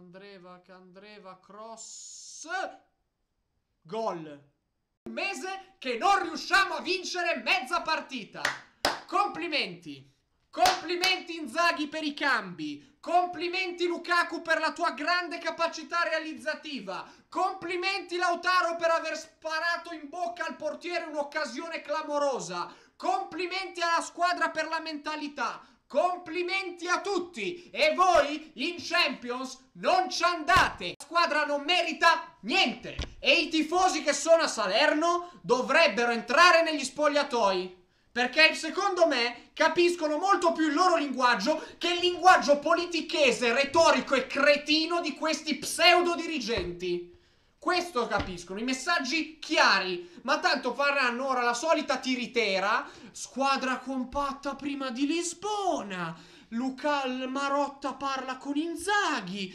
Candreva, Candreva, cross. Gol. Un mese che non riusciamo a vincere mezza partita. Complimenti. Complimenti Inzaghi per i cambi, complimenti Lukaku per la tua grande capacità realizzativa, complimenti Lautaro per aver sparato in bocca al portiere un'occasione clamorosa, complimenti alla squadra per la mentalità, Complimenti a tutti! E voi in Champions non ci andate! La squadra non merita niente! E i tifosi che sono a Salerno dovrebbero entrare negli spogliatoi. Perché secondo me capiscono molto più il loro linguaggio che il linguaggio politichese, retorico e cretino di questi pseudo dirigenti. Questo capiscono, i messaggi chiari. Ma tanto faranno ora la solita tiritera. Squadra compatta prima di Lisbona. Lucal Marotta parla con Inzaghi.